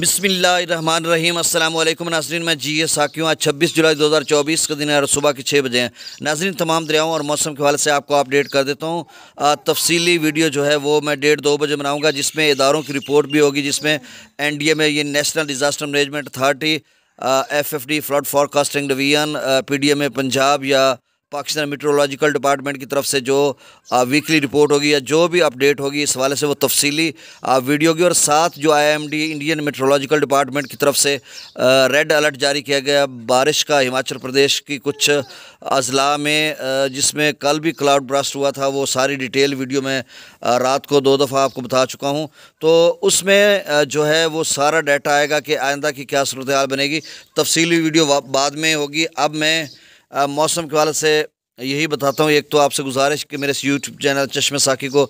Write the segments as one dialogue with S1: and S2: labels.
S1: बिसमीम अल्लाम नाजरीन मैं जी एस हूँ आज छब्बीस जुलाई 2024 का दिन है और सुबह के छः बजे हैं नाजरीन तमाम दरियाओं और मौसम के हवाले से आपको अपडेट कर देता हूँ तफसीली वीडियो जो है वो मैं डेढ़ दो बजे बनाऊँगा जिसमें इदारों की रिपोर्ट भी होगी जिसमें एन डी ए में ये national disaster management authority F F D flood forecasting division P D M A Punjab या पाकिस्तान मेट्रोलॉजिकल डिपार्टमेंट की तरफ से जो वीकली रिपोर्ट होगी या जो भी अपडेट होगी इस हवाले से वो तफसीली वीडियो की और साथ जो आईएमडी इंडियन मेट्रोलॉजिकल डिपार्टमेंट की तरफ से रेड अलर्ट जारी किया गया बारिश का हिमाचल प्रदेश की कुछ अजला में जिसमें कल भी क्लाउड ब्रास्ट हुआ था वो सारी डिटेल वीडियो में रात को दो दफ़ा आपको बता चुका हूँ तो उसमें जो है वो सारा डाटा आएगा कि आइंदा की क्या सूरत बनेगी तफसीली वीडियो बाद में होगी अब मैं मौसम के हवाले से यही बताता हूँ एक तो आपसे गुजारिश कि मेरे इस यूट्यूब चैनल चश्मे साकी को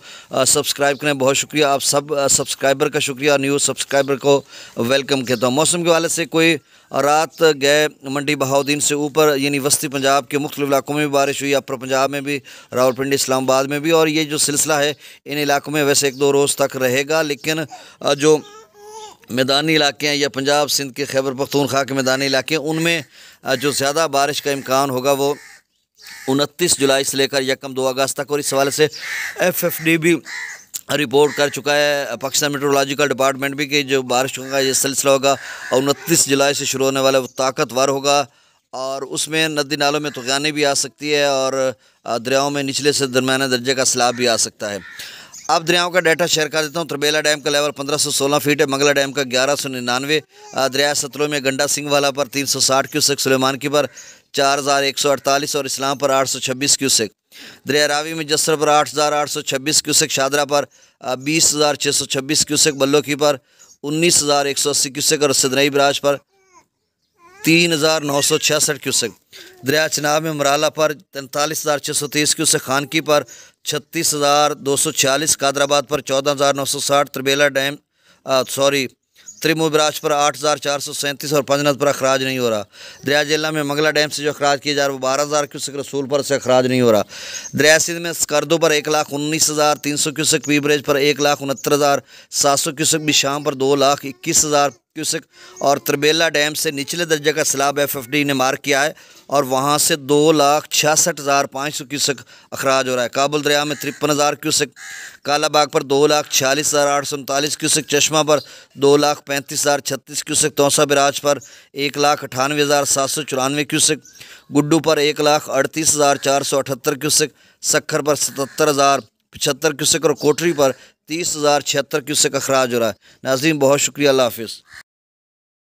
S1: सब्सक्राइब करें बहुत शुक्रिया आप सब सब्सक्राइबर का शुक्रिया और न्यू सब्सक्राइबर को वेलकम कहता हूँ मौसम के वाले से कोई रात गए मंडी बहाउद्दीन से ऊपर यानी वस्ती पंजाब के मुख्त इलाकों में भी बारिश हुई अपर पंजाब में भी रावलपिंडी इस्लामाबाद में भी और ये जो सिलसिला है इन इलाकों में वैसे एक दो रोज़ तक रहेगा लेकिन जो मैदानी इलाके हैं या पंजाब सिंध के खैबर पख्तूनख्वा के मैदानी इलाके हैं उनमें जो ज़्यादा बारिश का इम्कान होगा वो उनतीस जुलाई से लेकर यकम दो अगस्त तक और इस हवाले से एफ एफ डी भी रिपोर्ट कर चुका है पाकिस्तान मेट्रोलॉजिकल डिपार्टमेंट भी कि जो बारिश होगा ये सिलसिला होगा और उनतीस जुलाई से शुरू होने वाला वो ताकतवर होगा और उसमें नदी नालों में तुगाने भी आ सकती है और दरियाओं में निचले से दरमिया दर्जे का सैलाब भी आ सकता है अब दरियाओं का डाटा शेयर कर देता हूँ त्रबेला डैम का लेवल 1516 फीट है मंगला डैम का ग्यारह सौ निन्यानवे दरिया सत्रों में गंडा सिंह वाला पर 360 क्यूसेक सुलेमान की पर 4148 और इस्लाम पर 826 क्यूसेक दरिया रावी में जसर पर 8826 क्यूसेक शादरा पर 20626 क्यूसेक बल्लो की पर अस्सी क्यूसेक और सदनई बराज पर तीन हज़ार नौ सौ छियासठ क्यूसक दरिया चनाब में मराला पर तैंतालीस हज़ार छः सौ तीस क्यूसक खानकी पर छत्तीस हज़ार दो सौ छियालीस कादराबाद पर चौदह हज़ार नौ सौ साठ त्रिबेला डैम सॉरी त्रिमुबराज पर आठ हज़ार चार सौ सैंतीस और पंजनत पर अखराज नहीं हो रहा दरिया जिला में मंगला डैम से जो अखराज किया जा रहा है वो बारह हज़ार क्यूसक रसूल पर से अखराज नहीं हो रहा दरिया सिंध में स्कर्दो पर एक लाख उन्नीस हज़ार तीन सौ क्यूसक पीबरेज पर एक लाख उनहत्तर हज़ार सात सौ क्यूसक शाम पर दो लाख इक्कीस हज़ार क्यूसिक और त्रिबेला डैम से निचले दर्जे का सैलाब एफ एफ डी ने मार किया है और वहाँ से दो लाख छियासठ हज़ार पाँच सौ क्यूसिक अखराज हो रहा है काबुल दरिया में तिरपन हज़ार क्यूसिक कालाबाग पर दो लाख छियालीस हज़ार आठ सौ उनतालीस क्यूसिक चश्मा पर दो लाख पैंतीस हज़ार छत्तीस क्यूसिक तोसा बिराज पर एक लाख अठानवे हज़ार सात सौ चौरानवे क्यूसिक गुड्डू पर एक लाख अड़तीस हज़ार चार सौ अठहत्तर क्यूसिक सक्खर पर सतहत्तर हज़ार पचहत्तर क्यूसेक और कोठरी पर तीस हज़ार छिहत्तर क्यूसेक अखराज हो रहा है नाजीम बहुत शुक्रिया अल्लाह हाफिज़